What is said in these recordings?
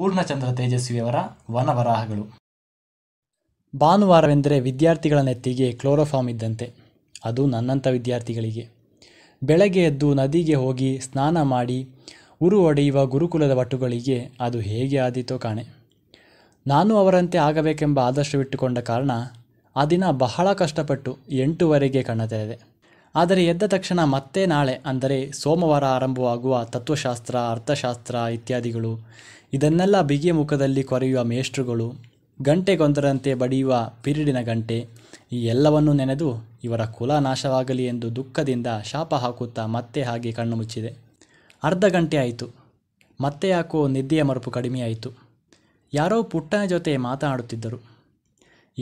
ಪೂರ್ಣಚಂದ್ರ ತೇಜಸ್ವಿಯವರ ವನವರಾಹಗಳು ಭಾನುವಾರವೆಂದರೆ ವಿದ್ಯಾರ್ಥಿಗಳ ನೆತ್ತಿಗೆ ಕ್ಲೋರೋಫಾಮ್ ಇದ್ದಂತೆ ಅದು ನನ್ನಂಥ ವಿದ್ಯಾರ್ಥಿಗಳಿಗೆ ಬೆಳಗ್ಗೆ ಎದ್ದು ನದಿಗೆ ಹೋಗಿ ಸ್ನಾನ ಮಾಡಿ ಉರು ಒಡೆಯುವ ಗುರುಕುಲದ ವಟುಗಳಿಗೆ ಅದು ಹೇಗೆ ಆದೀತೋ ಕಾಣೆ ನಾನು ಅವರಂತೆ ಆಗಬೇಕೆಂಬ ಆದರ್ಶವಿಟ್ಟುಕೊಂಡ ಕಾರಣ ಆ ದಿನ ಬಹಳ ಕಷ್ಟಪಟ್ಟು ಎಂಟುವರೆಗೆ ಇದೆ ಆದರೆ ಎದ್ದ ತಕ್ಷಣ ಮತ್ತೆ ನಾಳೆ ಅಂದರೆ ಸೋಮವಾರ ಆರಂಭವಾಗುವ ತತ್ವಶಾಸ್ತ್ರ ಅರ್ಥಶಾಸ್ತ್ರ ಇತ್ಯಾದಿಗಳು ಇದನ್ನೆಲ್ಲ ಬಿಗಿಯ ಮುಖದಲ್ಲಿ ಕೊರೆಯುವ ಮೇಷ್ಟ್ರುಗಳು ಗಂಟೆಗೊಂದರಂತೆ ಬಡಿಯುವ ಪಿರಿಡಿನ ಗಂಟೆ ಈ ಎಲ್ಲವನ್ನೂ ನೆನೆದು ಇವರ ಕುಲ ನಾಶವಾಗಲಿ ಎಂದು ದುಃಖದಿಂದ ಶಾಪ ಹಾಕುತ್ತಾ ಮತ್ತೆ ಹಾಗೆ ಕಣ್ಣು ಮುಚ್ಚಿದೆ ಅರ್ಧ ಗಂಟೆ ಆಯಿತು ಮತ್ತೆ ಯಾಕೋ ನಿದ್ದೆಯ ಮರುಪು ಕಡಿಮೆಯಾಯಿತು ಯಾರೋ ಪುಟ್ಟನ ಜೊತೆ ಮಾತನಾಡುತ್ತಿದ್ದರು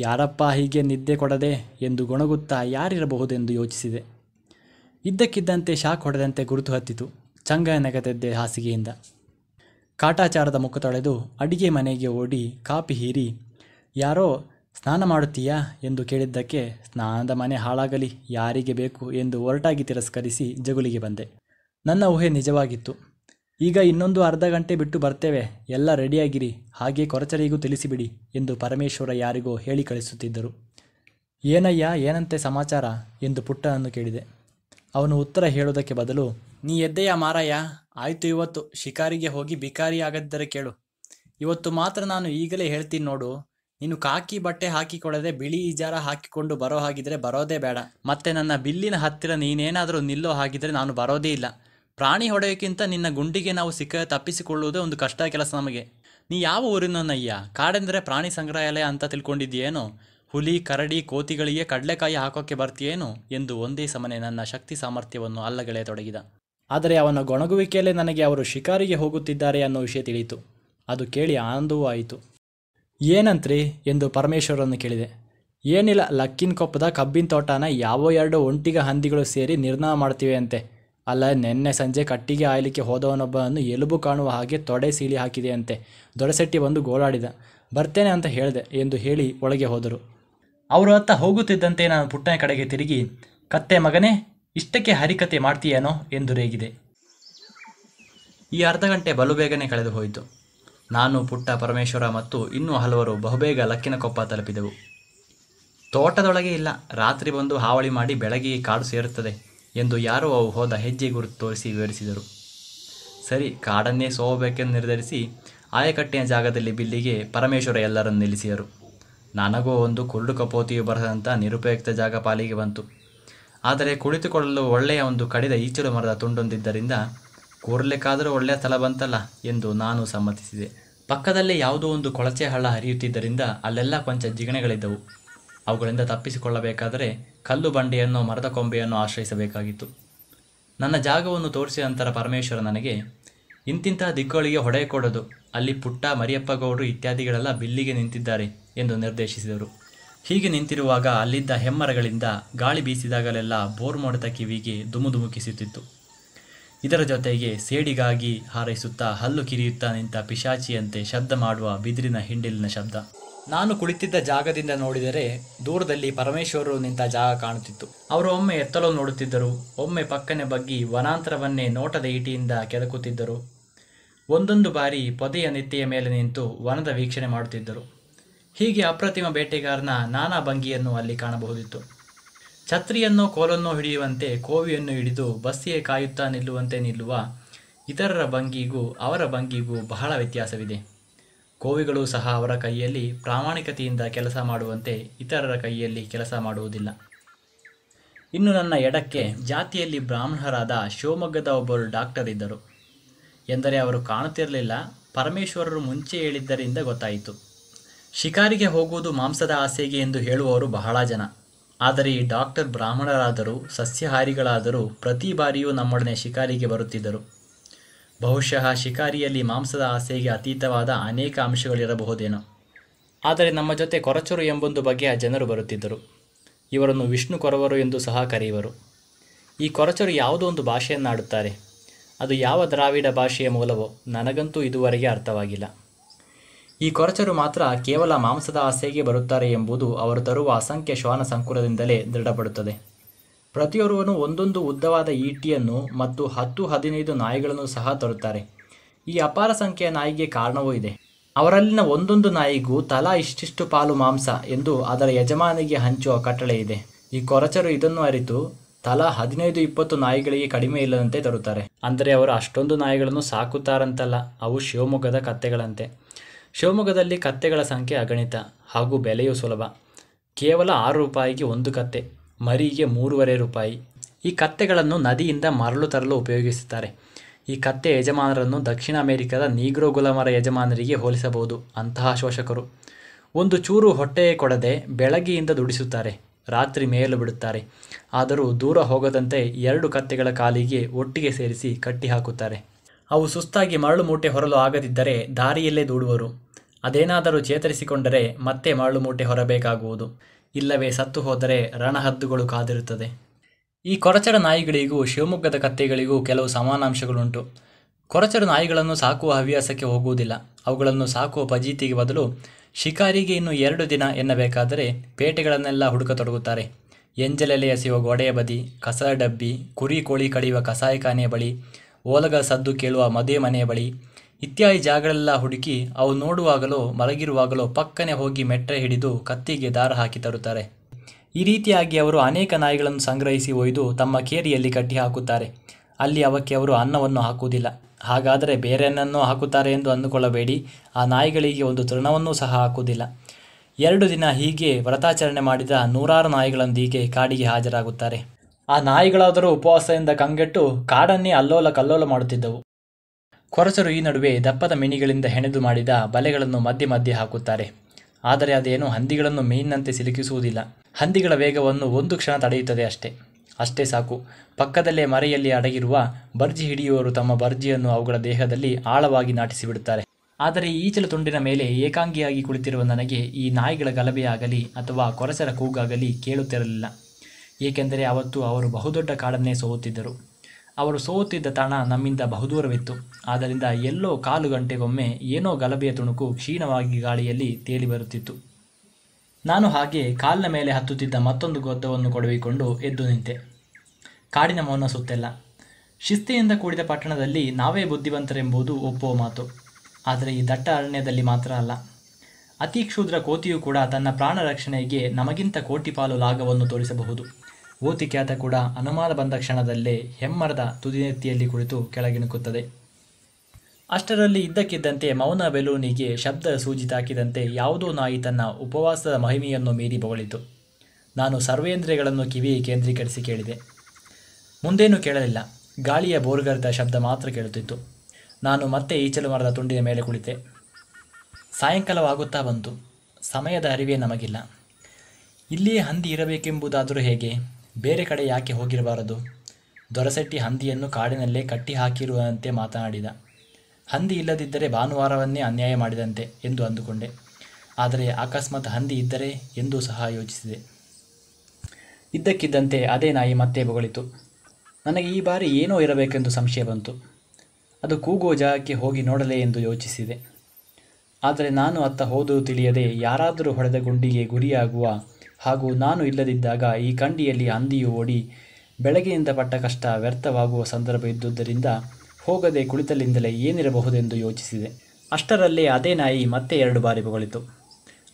ಯಾರಪ್ಪ ಹೀಗೆ ನಿದ್ದೆ ಕೊಡದೆ ಎಂದು ಗೊಣಗುತ್ತಾ ಯಾರಿರಬಹುದೆಂದು ಯೋಚಿಸಿದೆ ಇದ್ದಕ್ಕಿದ್ದಂತೆ ಶಾಕ್ ಹೊಡೆದಂತೆ ಗುರುತು ಹತ್ತಿತು ಚಂಗನಗತೆದ್ದೆ ಹಾಸಿಗೆಯಿಂದ ಕಾಟಾಚಾರದ ಮುಖ ತೊಳೆದು ಅಡಿಗೆ ಮನೆಗೆ ಓಡಿ ಕಾಪಿ ಹೀರಿ ಯಾರೋ ಸ್ನಾನ ಮಾಡುತ್ತೀಯಾ ಎಂದು ಕೇಳಿದ್ದಕ್ಕೆ ಸ್ನಾನದ ಮನೆ ಹಾಳಾಗಲಿ ಯಾರಿಗೆ ಬೇಕು ಎಂದು ಒರಟಾಗಿ ತಿರಸ್ಕರಿಸಿ ಜಗುಲಿಗೆ ಬಂದೆ ನನ್ನ ಊಹೆ ನಿಜವಾಗಿತ್ತು ಈಗ ಇನ್ನೊಂದು ಅರ್ಧ ಗಂಟೆ ಬಿಟ್ಟು ಬರ್ತೇವೆ ಎಲ್ಲ ರೆಡಿಯಾಗಿರಿ ಹಾಗೆ ಕೊರಚರಿಗೂ ತಿಳಿಸಿಬಿಡಿ ಎಂದು ಪರಮೇಶ್ವರ ಯಾರಿಗೋ ಹೇಳಿ ಕಳಿಸುತ್ತಿದ್ದರು ಏನಯ್ಯ ಏನಂತೆ ಸಮಾಚಾರ ಎಂದು ಪುಟ್ಟನನ್ನು ಕೇಳಿದೆ ಅವನು ಉತ್ತರ ಹೇಳುವುದಕ್ಕೆ ಬದಲು ನೀ ಎದ್ದೆಯ ಮಾರಾಯ ಆಯಿತು ಇವತ್ತು ಶಿಕಾರಿಗೆ ಹೋಗಿ ಬಿಕಾರಿ ಆಗದ್ದರೆ ಕೇಳು ಇವತ್ತು ಮಾತ್ರ ನಾನು ಈಗಲೇ ಹೇಳ್ತೀನಿ ನೋಡು ನೀನು ಕಾಕಿ ಬಟ್ಟೆ ಹಾಕಿಕೊಳ್ಳದೆ ಬಿಳಿ ಈಜಾರ ಹಾಕಿಕೊಂಡು ಬರೋ ಹಾಗಿದ್ರೆ ಬರೋದೇ ಬೇಡ ಮತ್ತೆ ನನ್ನ ಬಿಲ್ಲಿನ ಹತ್ತಿರ ನೀನೇನಾದರೂ ನಿಲ್ಲೋ ಹಾಗಿದ್ರೆ ನಾನು ಬರೋದೇ ಇಲ್ಲ ಪ್ರಾಣಿ ಹೊಡೆಯೋಕ್ಕಿಂತ ನಿನ್ನ ಗುಂಡಿಗೆ ನಾವು ಸಿಕ್ಕ ತಪ್ಪಿಸಿಕೊಳ್ಳುವುದೇ ಒಂದು ಕಷ್ಟ ಕೆಲಸ ನಮಗೆ ನೀ ಯಾವ ಊರಿನಯ್ಯ ಕಾಡೆಂದರೆ ಪ್ರಾಣಿ ಸಂಗ್ರಹಾಲಯ ಅಂತ ತಿಳ್ಕೊಂಡಿದ್ದೀಯೇನು ಹುಲಿ ಕರಡಿ ಕೋತಿಗಳಿಗೆ ಕಡಲೆಕಾಯಿ ಹಾಕೋಕ್ಕೆ ಬರ್ತೀಯೇನು ಎಂದು ಒಂದೇ ಸಮನೆ ನನ್ನ ಶಕ್ತಿ ಸಾಮರ್ಥ್ಯವನ್ನು ತೊಡಗಿದ ಆದರೆ ಅವನ ಗೊಣಗುವಿಕೆಯಲ್ಲೇ ನನಗೆ ಅವರು ಶಿಕಾರಿಗೆ ಹೋಗುತ್ತಿದ್ದಾರೆ ಅನ್ನೋ ವಿಷಯ ತಿಳಿಯಿತು ಅದು ಕೇಳಿ ಆನಂದವೂ ಆಯಿತು ಏನಂತ್ರಿ ಎಂದು ಪರಮೇಶ್ವರನ್ನು ಕೇಳಿದೆ ಏನಿಲ್ಲ ಲಕ್ಕಿನ ಕೊಪ್ಪದ ಕಬ್ಬಿನ ತೋಟನ ಯಾವ ಎರಡು ಒಂಟಿಗ ಹಂದಿಗಳು ಸೇರಿ ನಿರ್ಣಯ ಮಾಡ್ತೀವಿ ಅಂತೆ ಅಲ್ಲ ನಿನ್ನೆ ಸಂಜೆ ಕಟ್ಟಿಗೆ ಆಯ್ಲಿಕ್ಕೆ ಹೋದವನೊಬ್ಬನನ್ನು ಎಲುಬು ಕಾಣುವ ಹಾಗೆ ತೊಡೆ ಸೀಳಿ ಹಾಕಿದೆಯಂತೆ ಅಂತೆ ದೊಡಸೆಟ್ಟಿ ಬಂದು ಗೋಳಾಡಿದ ಬರ್ತೇನೆ ಅಂತ ಹೇಳಿದೆ ಎಂದು ಹೇಳಿ ಒಳಗೆ ಹೋದರು ಅವರು ಅತ್ತ ಹೋಗುತ್ತಿದ್ದಂತೆ ನಾನು ಪುಟ್ಟನ ಕಡೆಗೆ ತಿರುಗಿ ಕತ್ತೆ ಮಗನೇ ಇಷ್ಟಕ್ಕೆ ಹರಿಕತೆ ಮಾಡ್ತೀಯೇನೋ ಎಂದು ರೇಗಿದೆ ಈ ಅರ್ಧ ಗಂಟೆ ಬಲು ಬೇಗನೆ ಕಳೆದು ಹೋಯಿತು ನಾನು ಪುಟ್ಟ ಪರಮೇಶ್ವರ ಮತ್ತು ಇನ್ನೂ ಹಲವರು ಬಹುಬೇಗ ಲಕ್ಕಿನ ಕೊಪ್ಪ ತಲುಪಿದೆವು ತೋಟದೊಳಗೆ ಇಲ್ಲ ರಾತ್ರಿ ಬಂದು ಹಾವಳಿ ಮಾಡಿ ಬೆಳಗ್ಗೆ ಕಾಡು ಸೇರುತ್ತದೆ ಎಂದು ಯಾರೋ ಅವು ಹೋದ ಹೆಜ್ಜೆ ಗುರುತು ತೋರಿಸಿ ವಿವರಿಸಿದರು ಸರಿ ಕಾಡನ್ನೇ ಸೋಬೇಕೆಂದು ನಿರ್ಧರಿಸಿ ಆಯಕಟ್ಟಿನ ಜಾಗದಲ್ಲಿ ಬಿಲ್ಲಿಗೆ ಪರಮೇಶ್ವರ ಎಲ್ಲರನ್ನು ನಿಲ್ಲಿಸಿದರು ನನಗೂ ಒಂದು ಕುರುಡು ಕಪೋತಿಯು ಬರದಂಥ ನಿರುಪಯುಕ್ತ ಜಾಗ ಪಾಲಿಗೆ ಬಂತು ಆದರೆ ಕುಳಿತುಕೊಳ್ಳಲು ಒಳ್ಳೆಯ ಒಂದು ಕಡಿದ ಈಚಲು ಮರದ ತುಂಡೊಂದಿದ್ದರಿಂದ ಕೂರಲಿಕ್ಕಾದರೂ ಒಳ್ಳೆಯ ಸ್ಥಳ ಬಂತಲ್ಲ ಎಂದು ನಾನು ಸಮ್ಮತಿಸಿದೆ ಪಕ್ಕದಲ್ಲೇ ಯಾವುದೋ ಒಂದು ಕೊಳಚೆ ಹಳ್ಳ ಹರಿಯುತ್ತಿದ್ದರಿಂದ ಅಲ್ಲೆಲ್ಲ ಕೊಂಚ ಜಿಗಣೆಗಳಿದ್ದವು ಅವುಗಳಿಂದ ತಪ್ಪಿಸಿಕೊಳ್ಳಬೇಕಾದರೆ ಕಲ್ಲು ಬಂಡೆಯನ್ನು ಮರದ ಕೊಂಬೆಯನ್ನು ಆಶ್ರಯಿಸಬೇಕಾಗಿತ್ತು ನನ್ನ ಜಾಗವನ್ನು ತೋರಿಸಿದ ನಂತರ ಪರಮೇಶ್ವರ ನನಗೆ ಇಂತಿಂತಹ ದಿಕ್ಕುಗಳಿಗೆ ಹೊಡೆ ಕೊಡೋದು ಅಲ್ಲಿ ಪುಟ್ಟ ಮರಿಯಪ್ಪಗೌಡರು ಇತ್ಯಾದಿಗಳೆಲ್ಲ ಬಿಲ್ಲಿಗೆ ನಿಂತಿದ್ದಾರೆ ಎಂದು ನಿರ್ದೇಶಿಸಿದರು ಹೀಗೆ ನಿಂತಿರುವಾಗ ಅಲ್ಲಿದ್ದ ಹೆಮ್ಮರಗಳಿಂದ ಗಾಳಿ ಬೀಸಿದಾಗಲೆಲ್ಲ ಬೋರ್ ಕಿವಿಗೆ ಧುಮುಧುಮುಕಿಸುತ್ತಿತ್ತು ಇದರ ಜೊತೆಗೆ ಸೇಡಿಗಾಗಿ ಹಾರೈಸುತ್ತಾ ಹಲ್ಲು ಕಿರಿಯುತ್ತಾ ನಿಂತ ಪಿಶಾಚಿಯಂತೆ ಶಬ್ದ ಮಾಡುವ ಬಿದಿರಿನ ಹಿಂಡಿಲಿನ ಶಬ್ದ ನಾನು ಕುಳಿತಿದ್ದ ಜಾಗದಿಂದ ನೋಡಿದರೆ ದೂರದಲ್ಲಿ ಪರಮೇಶ್ವರರು ನಿಂತ ಜಾಗ ಕಾಣುತ್ತಿತ್ತು ಅವರು ಒಮ್ಮೆ ಎತ್ತಲು ನೋಡುತ್ತಿದ್ದರು ಒಮ್ಮೆ ಪಕ್ಕನೆ ಬಗ್ಗಿ ವನಾಂತರವನ್ನೇ ನೋಟದ ಈಟಿಯಿಂದ ಕೆದಕುತ್ತಿದ್ದರು ಒಂದೊಂದು ಬಾರಿ ಪೊದೆಯ ನೆತ್ತಿಯ ಮೇಲೆ ನಿಂತು ವನದ ವೀಕ್ಷಣೆ ಮಾಡುತ್ತಿದ್ದರು ಹೀಗೆ ಅಪ್ರತಿಮ ಬೇಟೆಗಾರನ ನಾನಾ ಭಂಗಿಯನ್ನು ಅಲ್ಲಿ ಕಾಣಬಹುದಿತ್ತು ಛತ್ರಿಯನ್ನೋ ಕೋಲನ್ನೋ ಹಿಡಿಯುವಂತೆ ಕೋವಿಯನ್ನು ಹಿಡಿದು ಬಸ್ಸಿಗೆ ಕಾಯುತ್ತಾ ನಿಲ್ಲುವಂತೆ ನಿಲ್ಲುವ ಇತರರ ಭಂಗಿಗೂ ಅವರ ಭಂಗಿಗೂ ಬಹಳ ವ್ಯತ್ಯಾಸವಿದೆ ಕೋವಿಗಳು ಸಹ ಅವರ ಕೈಯಲ್ಲಿ ಪ್ರಾಮಾಣಿಕತೆಯಿಂದ ಕೆಲಸ ಮಾಡುವಂತೆ ಇತರರ ಕೈಯಲ್ಲಿ ಕೆಲಸ ಮಾಡುವುದಿಲ್ಲ ಇನ್ನು ನನ್ನ ಎಡಕ್ಕೆ ಜಾತಿಯಲ್ಲಿ ಬ್ರಾಹ್ಮಣರಾದ ಶಿವಮೊಗ್ಗದ ಒಬ್ಬರು ಡಾಕ್ಟರ್ ಇದ್ದರು ಎಂದರೆ ಅವರು ಕಾಣುತ್ತಿರಲಿಲ್ಲ ಪರಮೇಶ್ವರರು ಮುಂಚೆ ಹೇಳಿದ್ದರಿಂದ ಗೊತ್ತಾಯಿತು ಶಿಕಾರಿಗೆ ಹೋಗುವುದು ಮಾಂಸದ ಆಸೆಗೆ ಎಂದು ಹೇಳುವವರು ಬಹಳ ಜನ ಆದರೆ ಈ ಡಾಕ್ಟರ್ ಬ್ರಾಹ್ಮಣರಾದರೂ ಸಸ್ಯಹಾರಿಗಳಾದರೂ ಪ್ರತಿ ಬಾರಿಯೂ ನಮ್ಮೊಡನೆ ಶಿಕಾರಿಗೆ ಬರುತ್ತಿದ್ದರು ಬಹುಶಃ ಶಿಕಾರಿಯಲ್ಲಿ ಮಾಂಸದ ಆಸೆಗೆ ಅತೀತವಾದ ಅನೇಕ ಅಂಶಗಳಿರಬಹುದೇನೋ ಆದರೆ ನಮ್ಮ ಜೊತೆ ಕೊರಚರು ಎಂಬೊಂದು ಬಗೆಯ ಜನರು ಬರುತ್ತಿದ್ದರು ಇವರನ್ನು ವಿಷ್ಣು ಕೊರವರು ಎಂದು ಸಹ ಕರೆಯುವರು ಈ ಕೊರಚರು ಯಾವುದೋ ಒಂದು ಭಾಷೆಯನ್ನಾಡುತ್ತಾರೆ ಅದು ಯಾವ ದ್ರಾವಿಡ ಭಾಷೆಯ ಮೂಲವೋ ನನಗಂತೂ ಇದುವರೆಗೆ ಅರ್ಥವಾಗಿಲ್ಲ ಈ ಕೊರಚರು ಮಾತ್ರ ಕೇವಲ ಮಾಂಸದ ಆಸೆಗೆ ಬರುತ್ತಾರೆ ಎಂಬುದು ಅವರು ತರುವ ಅಸಂಖ್ಯ ಶ್ವಾನ ಸಂಕುಲದಿಂದಲೇ ದೃಢಪಡುತ್ತದೆ ಪ್ರತಿಯೊರ್ವನು ಒಂದೊಂದು ಉದ್ದವಾದ ಈಟಿಯನ್ನು ಮತ್ತು ಹತ್ತು ಹದಿನೈದು ನಾಯಿಗಳನ್ನು ಸಹ ತರುತ್ತಾರೆ ಈ ಅಪಾರ ಸಂಖ್ಯೆಯ ನಾಯಿಗೆ ಕಾರಣವೂ ಇದೆ ಅವರಲ್ಲಿನ ಒಂದೊಂದು ನಾಯಿಗೂ ತಲಾ ಇಷ್ಟಿಷ್ಟು ಪಾಲು ಮಾಂಸ ಎಂದು ಅದರ ಯಜಮಾನಿಗೆ ಹಂಚುವ ಕಟ್ಟಳೆ ಇದೆ ಈ ಕೊರಚರು ಇದನ್ನು ಅರಿತು ತಲಾ ಹದಿನೈದು ಇಪ್ಪತ್ತು ನಾಯಿಗಳಿಗೆ ಕಡಿಮೆ ಇಲ್ಲದಂತೆ ತರುತ್ತಾರೆ ಅಂದರೆ ಅವರು ಅಷ್ಟೊಂದು ನಾಯಿಗಳನ್ನು ಸಾಕುತ್ತಾರಂತಲ್ಲ ಅವು ಶಿವಮೊಗ್ಗದ ಕತ್ತೆಗಳಂತೆ ಶಿವಮೊಗ್ಗದಲ್ಲಿ ಕತ್ತೆಗಳ ಸಂಖ್ಯೆ ಅಗಣಿತ ಹಾಗೂ ಬೆಲೆಯೂ ಸುಲಭ ಕೇವಲ ಆರು ರೂಪಾಯಿಗೆ ಒಂದು ಕತ್ತೆ ಮರಿಗೆ ಮೂರುವರೆ ರೂಪಾಯಿ ಈ ಕತ್ತೆಗಳನ್ನು ನದಿಯಿಂದ ಮರಳು ತರಲು ಉಪಯೋಗಿಸುತ್ತಾರೆ ಈ ಕತ್ತೆ ಯಜಮಾನರನ್ನು ದಕ್ಷಿಣ ಅಮೆರಿಕದ ನೀಗ್ರೋ ಗುಲಾಮರ ಯಜಮಾನರಿಗೆ ಹೋಲಿಸಬಹುದು ಅಂತಹ ಶೋಷಕರು ಒಂದು ಚೂರು ಹೊಟ್ಟೆಯೇ ಕೊಡದೆ ಬೆಳಗ್ಗೆಯಿಂದ ದುಡಿಸುತ್ತಾರೆ ರಾತ್ರಿ ಮೇಯಲು ಬಿಡುತ್ತಾರೆ ಆದರೂ ದೂರ ಹೋಗದಂತೆ ಎರಡು ಕತ್ತೆಗಳ ಕಾಲಿಗೆ ಒಟ್ಟಿಗೆ ಸೇರಿಸಿ ಕಟ್ಟಿಹಾಕುತ್ತಾರೆ ಅವು ಸುಸ್ತಾಗಿ ಮರಳು ಮೂಟೆ ಹೊರಲು ಆಗದಿದ್ದರೆ ದಾರಿಯಲ್ಲೇ ದೂಡುವರು ಅದೇನಾದರೂ ಚೇತರಿಸಿಕೊಂಡರೆ ಮತ್ತೆ ಮರಳು ಮೂಟೆ ಹೊರಬೇಕಾಗುವುದು ಇಲ್ಲವೇ ಸತ್ತು ಹೋದರೆ ರಣಹದ್ದುಗಳು ಕಾದಿರುತ್ತದೆ ಈ ಕೊರಚರ ನಾಯಿಗಳಿಗೂ ಶಿವಮೊಗ್ಗದ ಕತ್ತೆಗಳಿಗೂ ಕೆಲವು ಸಮಾನಾಂಶಗಳುಂಟು ಕೊರಚರ ನಾಯಿಗಳನ್ನು ಸಾಕುವ ಹವ್ಯಾಸಕ್ಕೆ ಹೋಗುವುದಿಲ್ಲ ಅವುಗಳನ್ನು ಸಾಕುವ ಪಜೀತಿಗೆ ಬದಲು ಶಿಕಾರಿಗೆ ಇನ್ನು ಎರಡು ದಿನ ಎನ್ನಬೇಕಾದರೆ ಪೇಟೆಗಳನ್ನೆಲ್ಲ ಹುಡುಕತೊಡಗುತ್ತಾರೆ ಎಂಜಲೆಲೆ ಎಸೆಯುವ ಗೋಡೆಯ ಬದಿ ಕಸ ಡಬ್ಬಿ ಕುರಿ ಕೋಳಿ ಕಡಿಯುವ ಕಸಾಯಖಾನೆಯ ಬಳಿ ಓಲಗ ಸದ್ದು ಕೇಳುವ ಮದುವೆ ಮನೆಯ ಬಳಿ ಇತ್ಯಾದಿ ಜಾಗಗಳೆಲ್ಲ ಹುಡುಕಿ ಅವು ನೋಡುವಾಗಲೋ ಮಲಗಿರುವಾಗಲೋ ಪಕ್ಕನೆ ಹೋಗಿ ಮೆಟ್ರೆ ಹಿಡಿದು ಕತ್ತಿಗೆ ದಾರ ಹಾಕಿ ತರುತ್ತಾರೆ ಈ ರೀತಿಯಾಗಿ ಅವರು ಅನೇಕ ನಾಯಿಗಳನ್ನು ಸಂಗ್ರಹಿಸಿ ಒಯ್ದು ತಮ್ಮ ಕೇರಿಯಲ್ಲಿ ಕಟ್ಟಿ ಹಾಕುತ್ತಾರೆ ಅಲ್ಲಿ ಅವಕ್ಕೆ ಅವರು ಅನ್ನವನ್ನು ಹಾಕುವುದಿಲ್ಲ ಹಾಗಾದರೆ ಬೇರೆನನ್ನೂ ಹಾಕುತ್ತಾರೆ ಎಂದು ಅಂದುಕೊಳ್ಳಬೇಡಿ ಆ ನಾಯಿಗಳಿಗೆ ಒಂದು ತೃಣವನ್ನೂ ಸಹ ಹಾಕುವುದಿಲ್ಲ ಎರಡು ದಿನ ಹೀಗೆ ವ್ರತಾಚರಣೆ ಮಾಡಿದ ನೂರಾರು ನಾಯಿಗಳೊಂದಿಗೆ ಕಾಡಿಗೆ ಹಾಜರಾಗುತ್ತಾರೆ ಆ ನಾಯಿಗಳಾದರೂ ಉಪವಾಸದಿಂದ ಕಂಗೆಟ್ಟು ಕಾಡನ್ನೇ ಅಲ್ಲೋಲ ಕಲ್ಲೋಲ ಮಾಡುತ್ತಿದ್ದವು ಕೊರಸರು ಈ ನಡುವೆ ದಪ್ಪದ ಮಿನಿಗಳಿಂದ ಹೆಣೆದು ಮಾಡಿದ ಬಲೆಗಳನ್ನು ಮಧ್ಯೆ ಮಧ್ಯೆ ಹಾಕುತ್ತಾರೆ ಆದರೆ ಅದೇನು ಹಂದಿಗಳನ್ನು ಮೀನಿನಂತೆ ಸಿಲುಕಿಸುವುದಿಲ್ಲ ಹಂದಿಗಳ ವೇಗವನ್ನು ಒಂದು ಕ್ಷಣ ತಡೆಯುತ್ತದೆ ಅಷ್ಟೇ ಅಷ್ಟೇ ಸಾಕು ಪಕ್ಕದಲ್ಲೇ ಮರೆಯಲ್ಲಿ ಅಡಗಿರುವ ಬರ್ಜಿ ಹಿಡಿಯುವವರು ತಮ್ಮ ಬರ್ಜಿಯನ್ನು ಅವುಗಳ ದೇಹದಲ್ಲಿ ಆಳವಾಗಿ ನಾಟಿಸಿಬಿಡುತ್ತಾರೆ ಆದರೆ ಈಚಲ ತುಂಡಿನ ಮೇಲೆ ಏಕಾಂಗಿಯಾಗಿ ಕುಳಿತಿರುವ ನನಗೆ ಈ ನಾಯಿಗಳ ಗಲಭೆಯಾಗಲಿ ಅಥವಾ ಕೊರಸರ ಕೂಗಾಗಲಿ ಕೇಳುತ್ತಿರಲಿಲ್ಲ ಏಕೆಂದರೆ ಅವತ್ತು ಅವರು ಬಹುದೊಡ್ಡ ಕಾಡನ್ನೇ ಸೋತಿದ್ದರು ಅವರು ಸೋತಿದ್ದ ತಾಣ ನಮ್ಮಿಂದ ಬಹುದೂರವಿತ್ತು ಆದ್ದರಿಂದ ಎಲ್ಲೋ ಕಾಲು ಗಂಟೆಗೊಮ್ಮೆ ಏನೋ ಗಲಭೆಯ ತುಣುಕು ಕ್ಷೀಣವಾಗಿ ಗಾಳಿಯಲ್ಲಿ ತೇಲಿ ಬರುತ್ತಿತ್ತು ನಾನು ಹಾಗೆ ಕಾಲಿನ ಮೇಲೆ ಹತ್ತುತ್ತಿದ್ದ ಮತ್ತೊಂದು ಗೊದ್ದವನ್ನು ಕೊಡವಿಕೊಂಡು ಎದ್ದು ನಿಂತೆ ಕಾಡಿನ ಮೌನ ಸುತ್ತೆಲ್ಲ ಶಿಸ್ತೆಯಿಂದ ಕೂಡಿದ ಪಟ್ಟಣದಲ್ಲಿ ನಾವೇ ಬುದ್ಧಿವಂತರೆಂಬುದು ಒಪ್ಪುವ ಮಾತು ಆದರೆ ಈ ದಟ್ಟ ಅರಣ್ಯದಲ್ಲಿ ಮಾತ್ರ ಅಲ್ಲ ಅತಿ ಕ್ಷುದ್ರ ಕೋತಿಯೂ ಕೂಡ ತನ್ನ ಪ್ರಾಣ ರಕ್ಷಣೆಗೆ ನಮಗಿಂತ ಕೋಟಿಪಾಲು ಲಾಗವನ್ನು ತೋರಿಸಬಹುದು ಓತಿಖ್ಯಾತ ಕೂಡ ಅನುಮಾನ ಬಂದ ಕ್ಷಣದಲ್ಲೇ ಹೆಮ್ಮರದ ತುದಿನೆತ್ತಿಯಲ್ಲಿ ಕುಳಿತು ಕೆಳಗಿಣುಕುತ್ತದೆ ಅಷ್ಟರಲ್ಲಿ ಇದ್ದಕ್ಕಿದ್ದಂತೆ ಮೌನ ಬೆಲೂನಿಗೆ ಶಬ್ದ ಸೂಜಿ ತಾಕಿದಂತೆ ಯಾವುದೋ ನಾಯಿ ತನ್ನ ಉಪವಾಸದ ಮಹಿಮೆಯನ್ನು ಮೀರಿ ಬಗಳಿತು ನಾನು ಸರ್ವೇಂದ್ರಿಯಗಳನ್ನು ಕಿವಿ ಕೇಂದ್ರೀಕರಿಸಿ ಕೇಳಿದೆ ಮುಂದೇನೂ ಕೇಳಲಿಲ್ಲ ಗಾಳಿಯ ಬೋರ್ಗರದ ಶಬ್ದ ಮಾತ್ರ ಕೇಳುತ್ತಿತ್ತು ನಾನು ಮತ್ತೆ ಈಚಲು ಮರದ ತುಂಡಿನ ಮೇಲೆ ಕುಳಿತೆ ಸಾಯಂಕಾಲವಾಗುತ್ತಾ ಬಂತು ಸಮಯದ ಅರಿವೇ ನಮಗಿಲ್ಲ ಇಲ್ಲಿಯೇ ಹಂದಿ ಇರಬೇಕೆಂಬುದಾದರೂ ಹೇಗೆ ಬೇರೆ ಕಡೆ ಯಾಕೆ ಹೋಗಿರಬಾರದು ದೊರಸೆಟ್ಟಿ ಹಂದಿಯನ್ನು ಕಾಡಿನಲ್ಲೇ ಕಟ್ಟಿ ಹಾಕಿರುವಂತೆ ಮಾತನಾಡಿದ ಹಂದಿ ಇಲ್ಲದಿದ್ದರೆ ಭಾನುವಾರವನ್ನೇ ಅನ್ಯಾಯ ಮಾಡಿದಂತೆ ಎಂದು ಅಂದುಕೊಂಡೆ ಆದರೆ ಅಕಸ್ಮಾತ್ ಹಂದಿ ಇದ್ದರೆ ಎಂದೂ ಸಹ ಯೋಚಿಸಿದೆ ಇದ್ದಕ್ಕಿದ್ದಂತೆ ಅದೇ ನಾಯಿ ಮತ್ತೆ ಬೊಗಳಿತು ನನಗೆ ಈ ಬಾರಿ ಏನೋ ಇರಬೇಕೆಂದು ಸಂಶಯ ಬಂತು ಅದು ಕೂಗುವ ಜಾಗಕ್ಕೆ ಹೋಗಿ ನೋಡಲೇ ಎಂದು ಯೋಚಿಸಿದೆ ಆದರೆ ನಾನು ಅತ್ತ ಹೋದರೂ ತಿಳಿಯದೆ ಯಾರಾದರೂ ಹೊಡೆದ ಗುಂಡಿಗೆ ಗುರಿಯಾಗುವ ಹಾಗೂ ನಾನು ಇಲ್ಲದಿದ್ದಾಗ ಈ ಕಂಡಿಯಲ್ಲಿ ಹಂದಿಯು ಓಡಿ ಬೆಳಗ್ಗೆಯಿಂದ ಪಟ್ಟ ಕಷ್ಟ ವ್ಯರ್ಥವಾಗುವ ಸಂದರ್ಭ ಇದ್ದುದರಿಂದ ಹೋಗದೆ ಕುಳಿತಲ್ಲಿಂದಲೇ ಏನಿರಬಹುದೆಂದು ಯೋಚಿಸಿದೆ ಅಷ್ಟರಲ್ಲೇ ಅದೇ ನಾಯಿ ಮತ್ತೆ ಎರಡು ಬಾರಿ ಬೊಗಳಿತು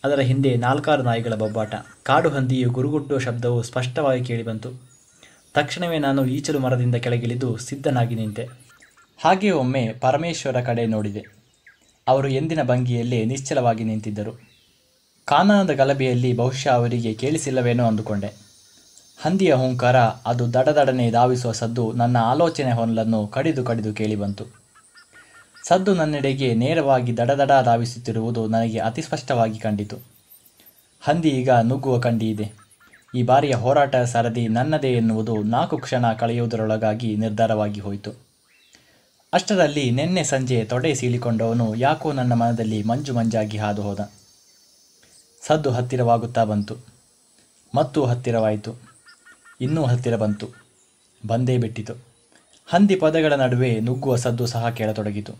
ಅದರ ಹಿಂದೆ ನಾಲ್ಕಾರು ನಾಯಿಗಳ ಬೊಬ್ಬಾಟ ಕಾಡು ಹಂದಿಯು ಗುರುಗುಟ್ಟುವ ಶಬ್ದವು ಸ್ಪಷ್ಟವಾಗಿ ಕೇಳಿಬಂತು ತಕ್ಷಣವೇ ನಾನು ಈಚಲು ಮರದಿಂದ ಕೆಳಗಿಳಿದು ಸಿದ್ಧನಾಗಿ ನಿಂತೆ ಹಾಗೆ ಒಮ್ಮೆ ಪರಮೇಶ್ವರ ಕಡೆ ನೋಡಿದೆ ಅವರು ಎಂದಿನ ಭಂಗಿಯಲ್ಲೇ ನಿಶ್ಚಲವಾಗಿ ನಿಂತಿದ್ದರು ಕಾನನದ ಗಲಭೆಯಲ್ಲಿ ಬಹುಶಃ ಅವರಿಗೆ ಕೇಳಿಸಿಲ್ಲವೇನೋ ಅಂದುಕೊಂಡೆ ಹಂದಿಯ ಹೂಂಕಾರ ಅದು ದಡದಡನೆ ಧಾವಿಸುವ ಸದ್ದು ನನ್ನ ಆಲೋಚನೆ ಹೊನಲನ್ನು ಕಡಿದು ಕಡಿದು ಕೇಳಿಬಂತು ಸದ್ದು ನನ್ನೆಡೆಗೆ ನೇರವಾಗಿ ದಡದಡ ಧಾವಿಸುತ್ತಿರುವುದು ನನಗೆ ಅತಿ ಸ್ಪಷ್ಟವಾಗಿ ಕಂಡಿತು ಹಂದಿ ಈಗ ನುಗ್ಗುವ ಕಂಡಿಯಿದೆ ಈ ಬಾರಿಯ ಹೋರಾಟ ಸರದಿ ನನ್ನದೇ ಎನ್ನುವುದು ನಾಲ್ಕು ಕ್ಷಣ ಕಳೆಯುವುದರೊಳಗಾಗಿ ನಿರ್ಧಾರವಾಗಿ ಹೋಯಿತು ಅಷ್ಟರಲ್ಲಿ ನಿನ್ನೆ ಸಂಜೆ ತೊಡೆ ಸೀಳಿಕೊಂಡವನು ಯಾಕೋ ನನ್ನ ಮನದಲ್ಲಿ ಮಂಜು ಮಂಜಾಗಿ ಹಾದು ಹೋದ ಸದ್ದು ಹತ್ತಿರವಾಗುತ್ತಾ ಬಂತು ಮತ್ತೂ ಹತ್ತಿರವಾಯಿತು ಇನ್ನೂ ಹತ್ತಿರ ಬಂತು ಬಂದೇ ಬಿಟ್ಟಿತು ಹಂದಿ ಪದಗಳ ನಡುವೆ ನುಗ್ಗುವ ಸದ್ದು ಸಹ ಕೇಳತೊಡಗಿತು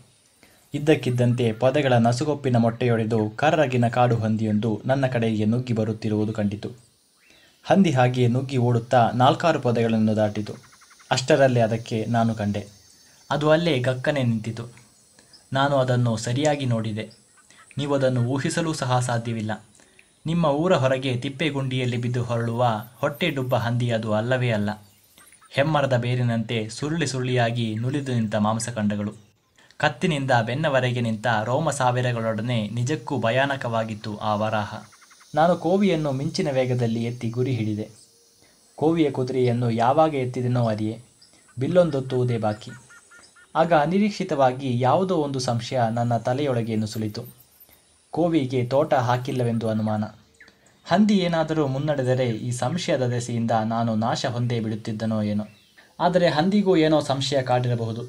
ಇದ್ದಕ್ಕಿದ್ದಂತೆ ಪದಗಳ ನಸುಗೊಪ್ಪಿನ ಮೊಟ್ಟೆಯೊಡೆದು ಕರ್ರಗಿನ ಕಾಡು ಹಂದಿಯೊಂದು ನನ್ನ ಕಡೆಗೆ ನುಗ್ಗಿ ಬರುತ್ತಿರುವುದು ಕಂಡಿತು ಹಂದಿ ಹಾಗೆಯೇ ನುಗ್ಗಿ ಓಡುತ್ತಾ ನಾಲ್ಕಾರು ಪದಗಳನ್ನು ದಾಟಿತು ಅಷ್ಟರಲ್ಲೇ ಅದಕ್ಕೆ ನಾನು ಕಂಡೆ ಅದು ಅಲ್ಲೇ ಗಕ್ಕನೆ ನಿಂತಿತು ನಾನು ಅದನ್ನು ಸರಿಯಾಗಿ ನೋಡಿದೆ ನೀವು ಅದನ್ನು ಊಹಿಸಲೂ ಸಹ ಸಾಧ್ಯವಿಲ್ಲ ನಿಮ್ಮ ಊರ ಹೊರಗೆ ತಿಪ್ಪೆಗುಂಡಿಯಲ್ಲಿ ಬಿದ್ದು ಹೊರಳುವ ಹೊಟ್ಟೆ ಡುಬ್ಬ ಹಂದಿ ಅದು ಅಲ್ಲವೇ ಅಲ್ಲ ಹೆಮ್ಮರದ ಬೇರಿನಂತೆ ಸುರುಳಿ ಸುರುಳಿಯಾಗಿ ನುಲಿದು ನಿಂತ ಮಾಂಸಖಂಡಗಳು ಕತ್ತಿನಿಂದ ಬೆನ್ನವರೆಗೆ ನಿಂತ ರೋಮ ಸಾವಿರಗಳೊಡನೆ ನಿಜಕ್ಕೂ ಭಯಾನಕವಾಗಿತ್ತು ಆ ವರಾಹ ನಾನು ಕೋವಿಯನ್ನು ಮಿಂಚಿನ ವೇಗದಲ್ಲಿ ಎತ್ತಿ ಗುರಿ ಹಿಡಿದೆ ಕೋವಿಯ ಕುದುರೆಯನ್ನು ಯಾವಾಗ ಎತ್ತಿದೆನೋ ಅರಿಯೇ ಬಿಲ್ಲೊಂದೊತ್ತುವುದೇ ಬಾಕಿ ಆಗ ಅನಿರೀಕ್ಷಿತವಾಗಿ ಯಾವುದೋ ಒಂದು ಸಂಶಯ ನನ್ನ ತಲೆಯೊಳಗೆ ನುಸುಳಿತು ಕೋವಿಗೆ ತೋಟ ಹಾಕಿಲ್ಲವೆಂದು ಅನುಮಾನ ಹಂದಿ ಏನಾದರೂ ಮುನ್ನಡೆದರೆ ಈ ಸಂಶಯದ ದೆಸೆಯಿಂದ ನಾನು ನಾಶ ಹೊಂದೇ ಬಿಡುತ್ತಿದ್ದನೋ ಏನೋ ಆದರೆ ಹಂದಿಗೂ ಏನೋ ಸಂಶಯ ಕಾಡಿರಬಹುದು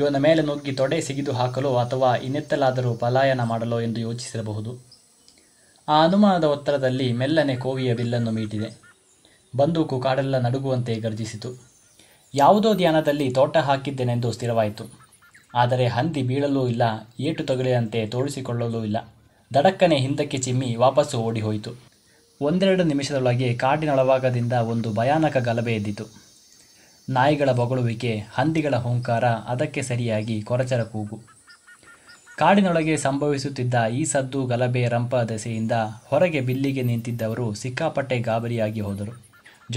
ಇವನ ಮೇಲೆ ನುಗ್ಗಿ ತೊಡೆ ಸಿಗಿದು ಹಾಕಲು ಅಥವಾ ಇನ್ನೆತ್ತಲಾದರೂ ಪಲಾಯನ ಮಾಡಲೋ ಎಂದು ಯೋಚಿಸಿರಬಹುದು ಆ ಅನುಮಾನದ ಒತ್ತರದಲ್ಲಿ ಮೆಲ್ಲನೆ ಕೋವಿಯ ಬಿಲ್ಲನ್ನು ಮೀಟಿದೆ ಬಂದೂಕು ಕಾಡೆಲ್ಲ ನಡುಗುವಂತೆ ಗರ್ಜಿಸಿತು ಯಾವುದೋ ಧ್ಯಾನದಲ್ಲಿ ತೋಟ ಹಾಕಿದ್ದೇನೆಂದು ಸ್ಥಿರವಾಯಿತು ಆದರೆ ಹಂದಿ ಬೀಳಲೂ ಇಲ್ಲ ಏಟು ತಗುಲಿದಂತೆ ತೋರಿಸಿಕೊಳ್ಳಲೂ ಇಲ್ಲ ದಡಕ್ಕನೆ ಹಿಂದಕ್ಕೆ ಚಿಮ್ಮಿ ವಾಪಸ್ಸು ಓಡಿಹೋಯಿತು ಒಂದೆರಡು ನಿಮಿಷದೊಳಗೆ ಕಾಡಿನೊಳಭಾಗದಿಂದ ಒಂದು ಭಯಾನಕ ಗಲಭೆ ಎದ್ದಿತು ನಾಯಿಗಳ ಬೊಗಳುವಿಕೆ ಹಂದಿಗಳ ಹೂಂಕಾರ ಅದಕ್ಕೆ ಸರಿಯಾಗಿ ಕೊರಚರ ಕೂಗು ಕಾಡಿನೊಳಗೆ ಸಂಭವಿಸುತ್ತಿದ್ದ ಈ ಸದ್ದು ಗಲಭೆ ರಂಪ ದೆಸೆಯಿಂದ ಹೊರಗೆ ಬಿಲ್ಲಿಗೆ ನಿಂತಿದ್ದವರು ಸಿಕ್ಕಾಪಟ್ಟೆ ಗಾಬರಿಯಾಗಿ ಹೋದರು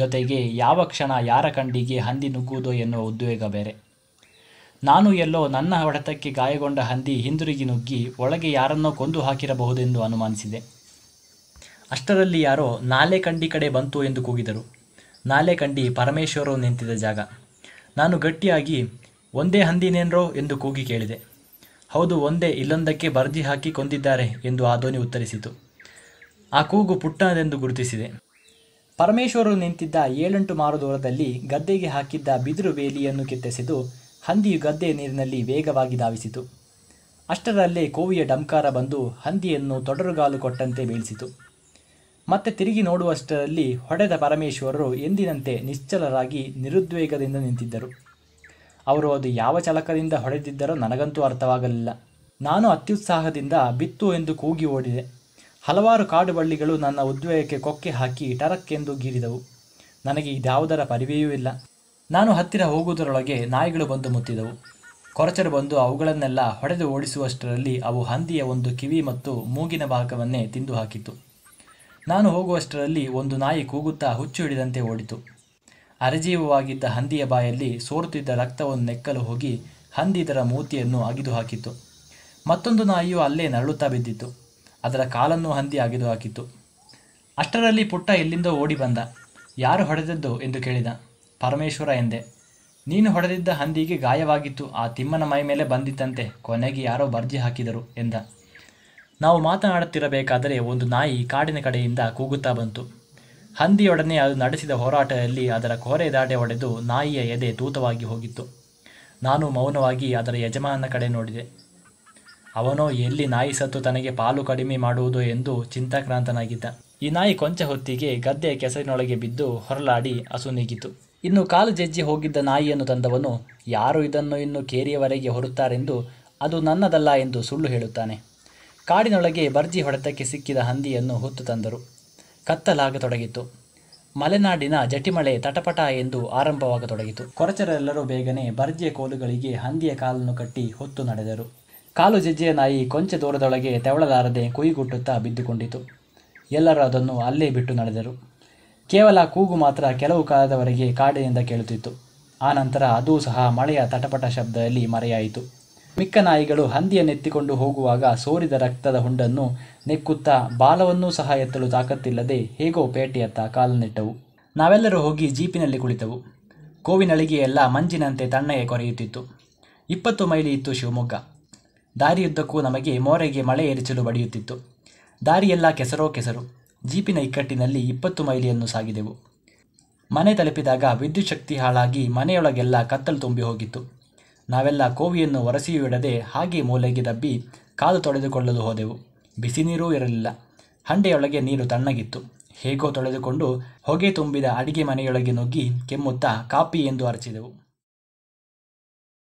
ಜೊತೆಗೆ ಯಾವ ಕ್ಷಣ ಯಾರ ಕಂಡಿಗೆ ಹಂದಿ ನುಗ್ಗುವುದೋ ಎನ್ನುವ ಉದ್ವೇಗ ಬೇರೆ ನಾನು ಎಲ್ಲೋ ನನ್ನ ಹೊಡೆತಕ್ಕೆ ಗಾಯಗೊಂಡ ಹಂದಿ ಹಿಂದಿರುಗಿ ನುಗ್ಗಿ ಒಳಗೆ ಯಾರನ್ನೋ ಕೊಂದು ಹಾಕಿರಬಹುದೆಂದು ಅನುಮಾನಿಸಿದೆ ಅಷ್ಟರಲ್ಲಿ ಯಾರೋ ನಾಲೆ ಕಂಡಿ ಕಡೆ ಬಂತು ಎಂದು ಕೂಗಿದರು ನಾಲೆ ಕಂಡಿ ಪರಮೇಶ್ವರರು ನಿಂತಿದ್ದ ಜಾಗ ನಾನು ಗಟ್ಟಿಯಾಗಿ ಒಂದೇ ಹಂದಿನೇನ್ರೋ ಎಂದು ಕೂಗಿ ಕೇಳಿದೆ ಹೌದು ಒಂದೇ ಇಲ್ಲೊಂದಕ್ಕೆ ಬರ್ದಿ ಹಾಕಿ ಕೊಂದಿದ್ದಾರೆ ಎಂದು ಆ ಧೋನಿ ಉತ್ತರಿಸಿತು ಆ ಕೂಗು ಪುಟ್ಟನದೆಂದು ಗುರುತಿಸಿದೆ ಪರಮೇಶ್ವರರು ನಿಂತಿದ್ದ ಏಳೆಂಟು ಮಾರು ದೂರದಲ್ಲಿ ಗದ್ದೆಗೆ ಹಾಕಿದ್ದ ಬಿದಿರು ಬೇಲಿಯನ್ನು ಕೆತ್ತೆಸೆದು ಹಂದಿಯು ಗದ್ದೆಯ ನೀರಿನಲ್ಲಿ ವೇಗವಾಗಿ ಧಾವಿಸಿತು ಅಷ್ಟರಲ್ಲೇ ಕೋವಿಯ ಡಂಕಾರ ಬಂದು ಹಂದಿಯನ್ನು ತೊಡರುಗಾಲು ಕೊಟ್ಟಂತೆ ಬೀಳಿಸಿತು ಮತ್ತೆ ತಿರುಗಿ ನೋಡುವಷ್ಟರಲ್ಲಿ ಹೊಡೆದ ಪರಮೇಶ್ವರರು ಎಂದಿನಂತೆ ನಿಶ್ಚಲರಾಗಿ ನಿರುದ್ವೇಗದಿಂದ ನಿಂತಿದ್ದರು ಅವರು ಅದು ಯಾವ ಚಲಕದಿಂದ ಹೊಡೆದಿದ್ದರೋ ನನಗಂತೂ ಅರ್ಥವಾಗಲಿಲ್ಲ ನಾನು ಅತ್ಯುತ್ಸಾಹದಿಂದ ಬಿತ್ತು ಎಂದು ಕೂಗಿ ಓಡಿದೆ ಹಲವಾರು ಕಾಡು ಬಳ್ಳಿಗಳು ನನ್ನ ಉದ್ವೇಗಕ್ಕೆ ಕೊಕ್ಕೆ ಹಾಕಿ ಟರಕ್ಕೆಂದು ಗೀರಿದವು ನನಗೆ ಇದ್ಯಾವುದರ ಪರಿವೆಯೂ ಇಲ್ಲ ನಾನು ಹತ್ತಿರ ಹೋಗುವುದರೊಳಗೆ ನಾಯಿಗಳು ಬಂದು ಮುತ್ತಿದವು ಕೊರಚರು ಬಂದು ಅವುಗಳನ್ನೆಲ್ಲ ಹೊಡೆದು ಓಡಿಸುವಷ್ಟರಲ್ಲಿ ಅವು ಹಂದಿಯ ಒಂದು ಕಿವಿ ಮತ್ತು ಮೂಗಿನ ಭಾಗವನ್ನೇ ತಿಂದು ಹಾಕಿತು ನಾನು ಹೋಗುವಷ್ಟರಲ್ಲಿ ಒಂದು ನಾಯಿ ಕೂಗುತ್ತಾ ಹುಚ್ಚು ಹಿಡಿದಂತೆ ಓಡಿತು ಅರಿಜೀವವಾಗಿದ್ದ ಹಂದಿಯ ಬಾಯಲ್ಲಿ ಸೋರುತ್ತಿದ್ದ ರಕ್ತವನ್ನು ನೆಕ್ಕಲು ಹೋಗಿ ಹಂದಿ ಇದರ ಮೂತಿಯನ್ನು ಅಗಿದು ಹಾಕಿತು ಮತ್ತೊಂದು ನಾಯಿಯು ಅಲ್ಲೇ ನರಳುತ್ತಾ ಬಿದ್ದಿತ್ತು ಅದರ ಕಾಲನ್ನು ಹಂದಿ ಅಗಿದು ಹಾಕಿತು ಅಷ್ಟರಲ್ಲಿ ಪುಟ್ಟ ಎಲ್ಲಿಂದೋ ಓಡಿ ಬಂದ ಯಾರು ಹೊಡೆದದ್ದು ಎಂದು ಕೇಳಿದ ಪರಮೇಶ್ವರ ಎಂದೆ ನೀನು ಹೊಡೆದಿದ್ದ ಹಂದಿಗೆ ಗಾಯವಾಗಿತ್ತು ಆ ತಿಮ್ಮನ ಮೈ ಮೇಲೆ ಬಂದಿತ್ತಂತೆ ಕೊನೆಗೆ ಯಾರೋ ಬರ್ಜಿ ಹಾಕಿದರು ಎಂದ ನಾವು ಮಾತನಾಡುತ್ತಿರಬೇಕಾದರೆ ಒಂದು ನಾಯಿ ಕಾಡಿನ ಕಡೆಯಿಂದ ಕೂಗುತ್ತಾ ಬಂತು ಹಂದಿಯೊಡನೆ ಅದು ನಡೆಸಿದ ಹೋರಾಟದಲ್ಲಿ ಅದರ ಕೋರೆ ದಾಟೆ ಒಡೆದು ನಾಯಿಯ ಎದೆ ತೂತವಾಗಿ ಹೋಗಿತ್ತು ನಾನು ಮೌನವಾಗಿ ಅದರ ಯಜಮಾನನ ಕಡೆ ನೋಡಿದೆ ಅವನೋ ಎಲ್ಲಿ ನಾಯಿ ಸತ್ತು ತನಗೆ ಪಾಲು ಕಡಿಮೆ ಮಾಡುವುದು ಎಂದು ಚಿಂತಾಕ್ರಾಂತನಾಗಿದ್ದ ಈ ನಾಯಿ ಕೊಂಚ ಹೊತ್ತಿಗೆ ಗದ್ದೆಯ ಕೆಸರಿನೊಳಗೆ ಬಿದ್ದು ಹೊರಲಾಡಿ ಅಸುನೀಗಿತು ಇನ್ನು ಕಾಲು ಜಜ್ಜಿ ಹೋಗಿದ್ದ ನಾಯಿಯನ್ನು ತಂದವನು ಯಾರು ಇದನ್ನು ಇನ್ನು ಕೇರಿಯವರೆಗೆ ಹೊರುತ್ತಾರೆಂದು ಅದು ನನ್ನದಲ್ಲ ಎಂದು ಸುಳ್ಳು ಹೇಳುತ್ತಾನೆ ಕಾಡಿನೊಳಗೆ ಬರ್ಜಿ ಹೊಡೆತಕ್ಕೆ ಸಿಕ್ಕಿದ ಹಂದಿಯನ್ನು ಹೊತ್ತು ತಂದರು ಕತ್ತಲಾಗತೊಡಗಿತು ಮಲೆನಾಡಿನ ಜಟಿಮಳೆ ತಟಪಟ ಎಂದು ಆರಂಭವಾಗತೊಡಗಿತು ಕೊರಚರೆಲ್ಲರೂ ಬೇಗನೆ ಬರ್ಜಿಯ ಕೋಲುಗಳಿಗೆ ಹಂದಿಯ ಕಾಲನ್ನು ಕಟ್ಟಿ ಹೊತ್ತು ನಡೆದರು ಕಾಲು ಜಜ್ಜೆಯ ನಾಯಿ ಕೊಂಚ ದೂರದೊಳಗೆ ತೆವಳಲಾರದೆ ಕುಯ್ಗುಟ್ಟುತ್ತಾ ಬಿದ್ದುಕೊಂಡಿತು ಎಲ್ಲರೂ ಅದನ್ನು ಅಲ್ಲೇ ಬಿಟ್ಟು ನಡೆದರು ಕೇವಲ ಕೂಗು ಮಾತ್ರ ಕೆಲವು ಕಾಲದವರೆಗೆ ಕಾಡಿನಿಂದ ಕೇಳುತ್ತಿತ್ತು ಆನಂತರ ಅದೂ ಸಹ ಮಳೆಯ ತಟಪಟ ಶಬ್ದದಲ್ಲಿ ಮರೆಯಾಯಿತು ಮಿಕ್ಕ ನಾಯಿಗಳು ಹಂದಿಯ ನೆತ್ತಿಕೊಂಡು ಹೋಗುವಾಗ ಸೋರಿದ ರಕ್ತದ ಹುಂಡನ್ನು ನೆಕ್ಕುತ್ತಾ ಬಾಲವನ್ನೂ ಸಹ ಎತ್ತಲು ತಾಕತ್ತಿಲ್ಲದೆ ಹೇಗೋ ಪೇಟೆಯತ್ತ ಕಾಲು ನೆಟ್ಟವು ನಾವೆಲ್ಲರೂ ಹೋಗಿ ಜೀಪಿನಲ್ಲಿ ಕುಳಿತವು ಕೋವಿನಳಿಗೆಯೆಲ್ಲ ಮಂಜಿನಂತೆ ತಣ್ಣಗೆ ಕೊರೆಯುತ್ತಿತ್ತು ಇಪ್ಪತ್ತು ಮೈಲಿ ಇತ್ತು ಶಿವಮೊಗ್ಗ ದಾರಿಯುದ್ದಕ್ಕೂ ನಮಗೆ ಮೋರೆಗೆ ಮಳೆ ಎರಚಲು ಬಡಿಯುತ್ತಿತ್ತು ದಾರಿಯೆಲ್ಲ ಕೆಸರೋ ಕೆಸರು ಜೀಪಿನ ಇಕ್ಕಟ್ಟಿನಲ್ಲಿ ಇಪ್ಪತ್ತು ಮೈಲಿಯನ್ನು ಸಾಗಿದೆವು ಮನೆ ತಲುಪಿದಾಗ ವಿದ್ಯುತ್ ಶಕ್ತಿ ಹಾಳಾಗಿ ಮನೆಯೊಳಗೆಲ್ಲ ಕತ್ತಲು ತುಂಬಿ ಹೋಗಿತ್ತು ನಾವೆಲ್ಲ ಕೋವಿಯನ್ನು ಒರೆಸಿಯೂ ಇಡದೆ ಹಾಗೆ ಮೂಲೆಗೆ ದಬ್ಬಿ ಕಾಲು ತೊಳೆದುಕೊಳ್ಳಲು ಹೋದೆವು ಬಿಸಿ ನೀರೂ ಇರಲಿಲ್ಲ ಹಂಡೆಯೊಳಗೆ ನೀರು ತಣ್ಣಗಿತ್ತು ಹೇಗೋ ತೊಳೆದುಕೊಂಡು ಹೊಗೆ ತುಂಬಿದ ಅಡಿಗೆ ಮನೆಯೊಳಗೆ ನುಗ್ಗಿ ಕೆಮ್ಮುತ್ತಾ ಕಾಪಿ ಎಂದು ಅರಚಿದೆವು